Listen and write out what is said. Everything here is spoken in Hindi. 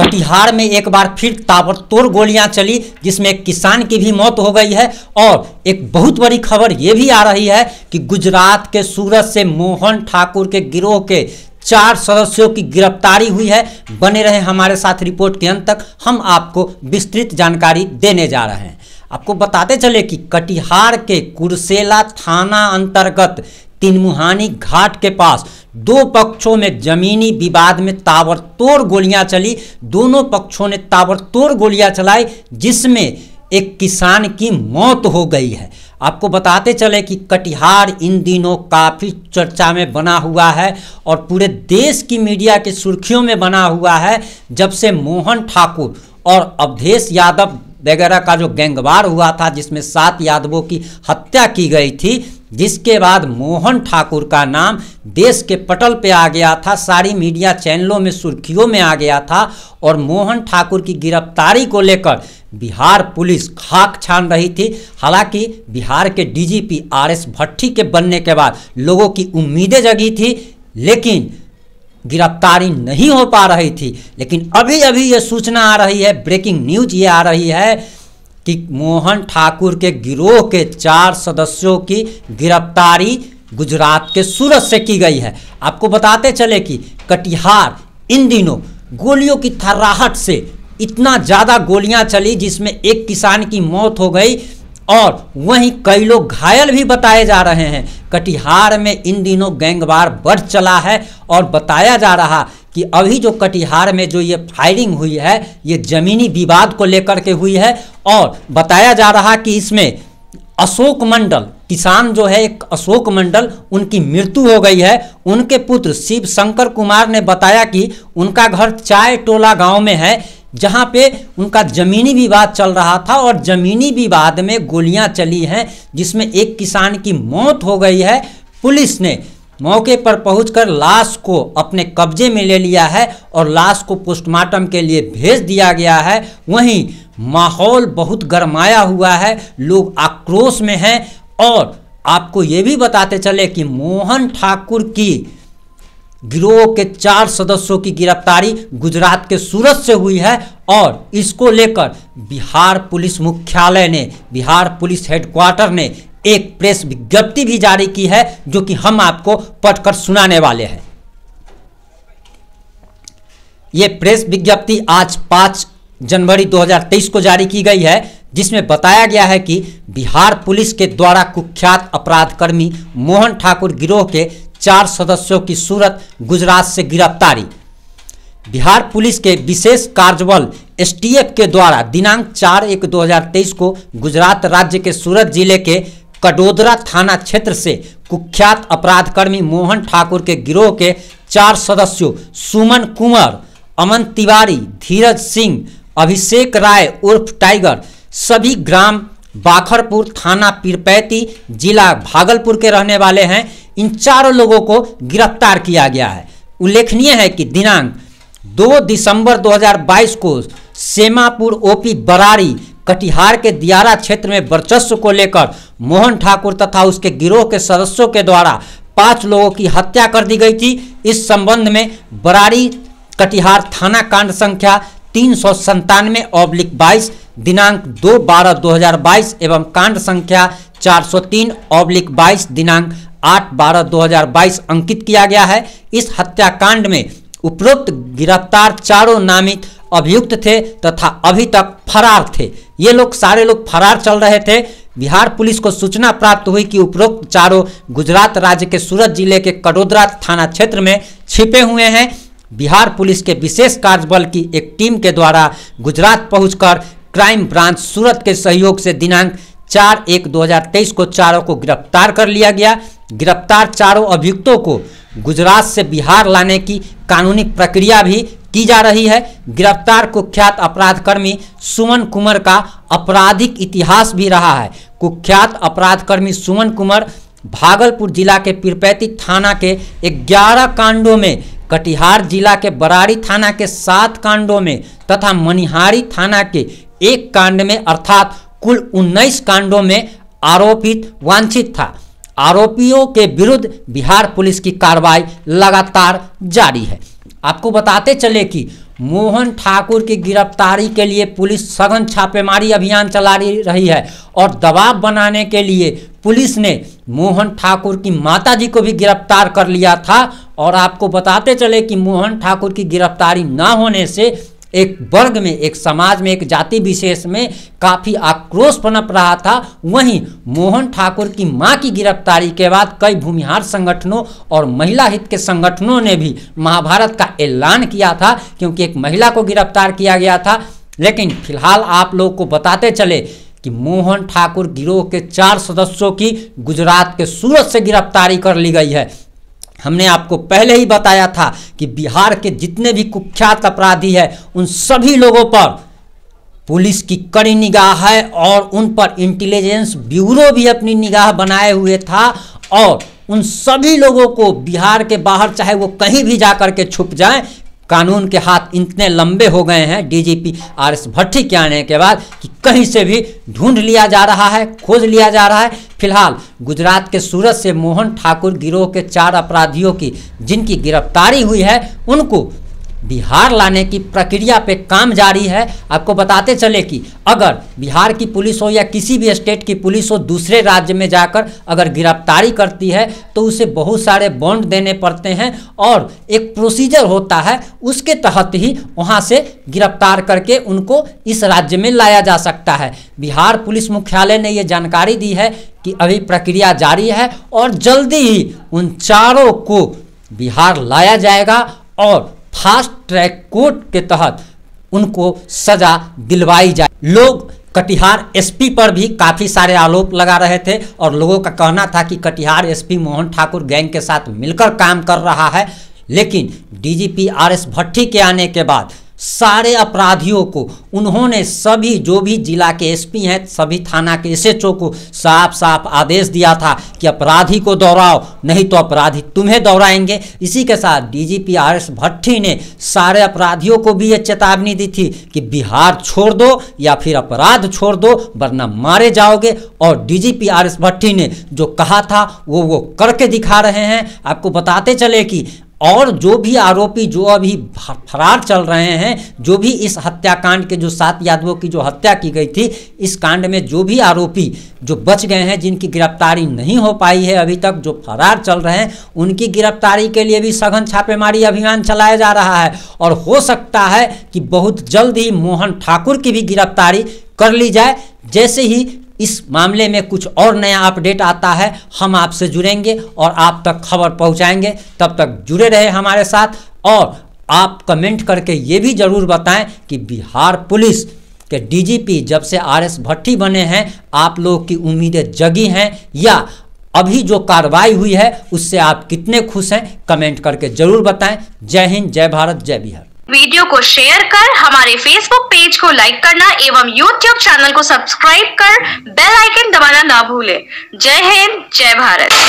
कटिहार में एक बार फिर ताबड़तोड़ गोलियां चली जिसमें किसान की भी मौत हो गई है और एक बहुत बड़ी खबर ये भी आ रही है कि गुजरात के सूरत से मोहन ठाकुर के गिरोह के चार सदस्यों की गिरफ्तारी हुई है बने रहे हमारे साथ रिपोर्ट के अंत तक हम आपको विस्तृत जानकारी देने जा रहे हैं आपको बताते चले कि कटिहार के कुरसेला थाना अंतर्गत तिनमुहानी घाट के पास दो पक्षों में जमीनी विवाद में ताबड़तोड़ गोलियां चली दोनों पक्षों ने ताबड़तोड़ गोलियां चलाई जिसमें एक किसान की मौत हो गई है आपको बताते चले कि कटिहार इन दिनों काफ़ी चर्चा में बना हुआ है और पूरे देश की मीडिया की सुर्खियों में बना हुआ है जब से मोहन ठाकुर और अवधेश यादव वगैरह का जो गैंगवार हुआ था जिसमें सात यादवों की हत्या की गई थी जिसके बाद मोहन ठाकुर का नाम देश के पटल पे आ गया था सारी मीडिया चैनलों में सुर्खियों में आ गया था और मोहन ठाकुर की गिरफ्तारी को लेकर बिहार पुलिस खाक छान रही थी हालांकि बिहार के डीजीपी आरएस भट्टी के बनने के बाद लोगों की उम्मीदें जगी थी लेकिन गिरफ्तारी नहीं हो पा रही थी लेकिन अभी अभी ये सूचना आ रही है ब्रेकिंग न्यूज ये आ रही है कि मोहन ठाकुर के गिरोह के चार सदस्यों की गिरफ्तारी गुजरात के सूरत से की गई है आपको बताते चले कि कटिहार इन दिनों गोलियों की थर्राहट से इतना ज़्यादा गोलियां चली जिसमें एक किसान की मौत हो गई और वहीं कई लोग घायल भी बताए जा रहे हैं कटिहार में इन दिनों गैंगवार बढ़ चला है और बताया जा रहा कि अभी जो कटिहार में जो ये फायरिंग हुई है ये ज़मीनी विवाद को लेकर के हुई है और बताया जा रहा कि इसमें अशोक मंडल किसान जो है एक अशोक मंडल उनकी मृत्यु हो गई है उनके पुत्र शिव शंकर कुमार ने बताया कि उनका घर चाय टोला गांव में है जहां पे उनका ज़मीनी विवाद चल रहा था और ज़मीनी विवाद में गोलियां चली हैं जिसमें एक किसान की मौत हो गई है पुलिस ने मौके पर पहुंचकर लाश को अपने कब्जे में ले लिया है और लाश को पोस्टमार्टम के लिए भेज दिया गया है वहीं माहौल बहुत गरमाया हुआ है लोग आक्रोश में हैं और आपको ये भी बताते चले कि मोहन ठाकुर की गिरोह के चार सदस्यों की गिरफ्तारी गुजरात के सूरत से हुई है और इसको लेकर बिहार पुलिस मुख्यालय ने बिहार पुलिस हेडक्वार्टर ने एक प्रेस विज्ञप्ति भी जारी की है जो कि हम आपको पढ़कर सुनाने वाले हैं ये प्रेस विज्ञप्ति आज पाँच जनवरी 2023 को जारी की गई है जिसमें बताया गया है कि बिहार पुलिस के द्वारा कुख्यात अपराधकर्मी मोहन ठाकुर गिरोह के चार सदस्यों की सूरत गुजरात से गिरफ्तारी बिहार पुलिस के विशेष कार्यबल एसटीएफ के द्वारा दिनांक चार एक 2023 को गुजरात राज्य के सूरत जिले के कटोदरा थाना क्षेत्र से कुख्यात अपराधकर्मी मोहन ठाकुर के गिरोह के चार सदस्यों सुमन कुंवर अमन तिवारी धीरज सिंह अभिषेक राय उर्फ टाइगर सभी ग्राम बाखरपुर थाना पीरपैती जिला भागलपुर के रहने वाले हैं इन चारों लोगों को गिरफ्तार किया गया है उल्लेखनीय है कि दिनांक 2 दिसंबर 2022 को सेमापुर ओपी बरारी कटिहार के दियारा क्षेत्र में वर्चस्व को लेकर मोहन ठाकुर तथा उसके गिरोह के सदस्यों के द्वारा पांच लोगों की हत्या कर दी गई थी इस संबंध में बरारी कटिहार थाना कांड संख्या तीन सौ संतानवे ऑब्लिक बाईस दिनांक दो बारह दो हजार बाईस एवं कांड संख्या चार सौ तीन ऑब्लिक बाईस दिनांक आठ बारह दो हजार बाईस अंकित किया गया है इस हत्याकांड में उपरोक्त गिरफ्तार चारों नामित अभियुक्त थे तथा अभी तक फरार थे ये लोग सारे लोग फरार चल रहे थे बिहार पुलिस को सूचना प्राप्त हुई कि उपरोक्त चारों गुजरात राज्य के सूरत जिले के कडोदरा थाना क्षेत्र में छिपे हुए हैं बिहार पुलिस के विशेष कार्य बल की एक टीम के द्वारा गुजरात पहुंचकर क्राइम ब्रांच सूरत के सहयोग से दिनांक चार एक 2023 को चारों को गिरफ्तार कर लिया गया गिरफ्तार चारों अभियुक्तों को गुजरात से बिहार लाने की कानूनी प्रक्रिया भी की जा रही है गिरफ्तार कुख्यात अपराधकर्मी सुमन कुमार का आपराधिक इतिहास भी रहा है कुख्यात अपराधकर्मी सुमन कुमार भागलपुर जिला के पीरपैती थाना के 11 कांडों में कटिहार जिला के बरारी थाना के सात कांडों में तथा मनिहारी थाना के एक कांड में अर्थात कुल 19 कांडों में आरोपित वांछित था आरोपियों के विरुद्ध बिहार पुलिस की कार्रवाई लगातार जारी है आपको बताते चले कि मोहन ठाकुर की गिरफ्तारी के लिए पुलिस सघन छापेमारी अभियान चला रही है और दबाव बनाने के लिए पुलिस ने मोहन ठाकुर की माता जी को भी गिरफ्तार कर लिया था और आपको बताते चले कि मोहन ठाकुर की गिरफ्तारी ना होने से एक वर्ग में एक समाज में एक जाति विशेष में काफ़ी आक्रोश पनप रहा था वहीं मोहन ठाकुर की मां की गिरफ्तारी के बाद कई भूमिहार संगठनों और महिला हित के संगठनों ने भी महाभारत का ऐलान किया था क्योंकि एक महिला को गिरफ्तार किया गया था लेकिन फिलहाल आप लोग को बताते चले कि मोहन ठाकुर गिरोह के चार सदस्यों की गुजरात के सूरत से गिरफ्तारी कर ली गई है हमने आपको पहले ही बताया था कि बिहार के जितने भी कुख्यात अपराधी है उन सभी लोगों पर पुलिस की कड़ी निगाह है और उन पर इंटेलिजेंस ब्यूरो भी अपनी निगाह बनाए हुए था और उन सभी लोगों को बिहार के बाहर चाहे वो कहीं भी जा कर के छुप जाएं कानून के हाथ इतने लंबे हो गए हैं डीजीपी आर एस भट्टी के आने के बाद कि कहीं से भी ढूंढ लिया जा रहा है खोज लिया जा रहा है फिलहाल गुजरात के सूरत से मोहन ठाकुर गिरोह के चार अपराधियों की जिनकी गिरफ्तारी हुई है उनको बिहार लाने की प्रक्रिया पे काम जारी है आपको बताते चले कि अगर बिहार की पुलिस हो या किसी भी स्टेट की पुलिस हो दूसरे राज्य में जाकर अगर गिरफ्तारी करती है तो उसे बहुत सारे बॉन्ड देने पड़ते हैं और एक प्रोसीजर होता है उसके तहत ही वहाँ से गिरफ्तार करके उनको इस राज्य में लाया जा सकता है बिहार पुलिस मुख्यालय ने ये जानकारी दी है कि अभी प्रक्रिया जारी है और जल्दी ही उन चारों को बिहार लाया जाएगा और फास्ट ट्रैक कोर्ट के तहत उनको सजा दिलवाई जाए लोग कटिहार एसपी पर भी काफ़ी सारे आरोप लगा रहे थे और लोगों का कहना था कि कटिहार एसपी मोहन ठाकुर गैंग के साथ मिलकर काम कर रहा है लेकिन डीजीपी आरएस भट्टी के आने के बाद सारे अपराधियों को उन्होंने सभी जो भी जिला के एसपी हैं सभी थाना के ओ को साफ साफ आदेश दिया था कि अपराधी को दोहराओ नहीं तो अपराधी तुम्हें दोहराएंगे इसी के साथ डीजीपी आर एस भट्टी ने सारे अपराधियों को भी ये चेतावनी दी थी कि बिहार छोड़ दो या फिर अपराध छोड़ दो वरना मारे जाओगे और पी आर एस भट्टी ने जो कहा था वो वो करके दिखा रहे हैं आपको बताते चले कि और जो भी आरोपी जो अभी फरार चल रहे हैं जो भी इस हत्याकांड के जो सात यादवों की जो हत्या की गई थी इस कांड में जो भी आरोपी जो बच गए हैं जिनकी गिरफ्तारी नहीं हो पाई है अभी तक जो फरार चल रहे हैं उनकी गिरफ्तारी के लिए भी सघन छापेमारी अभियान चलाया जा रहा है और हो सकता है कि बहुत जल्द ही मोहन ठाकुर की भी गिरफ्तारी कर ली जाए जैसे ही इस मामले में कुछ और नया अपडेट आता है हम आपसे जुड़ेंगे और आप तक खबर पहुंचाएंगे तब तक जुड़े रहे हमारे साथ और आप कमेंट करके ये भी ज़रूर बताएं कि बिहार पुलिस के डीजीपी जब से आर एस भट्टी बने हैं आप लोग की उम्मीदें जगी हैं या अभी जो कार्रवाई हुई है उससे आप कितने खुश हैं कमेंट करके ज़रूर बताएं जय हिंद जय भारत जय बिहार वीडियो को शेयर कर हमारे फेसबुक पेज को लाइक करना एवं यूट्यूब चैनल को सब्सक्राइब कर बेल आइकन दबाना ना भूले जय हिंद जय भारत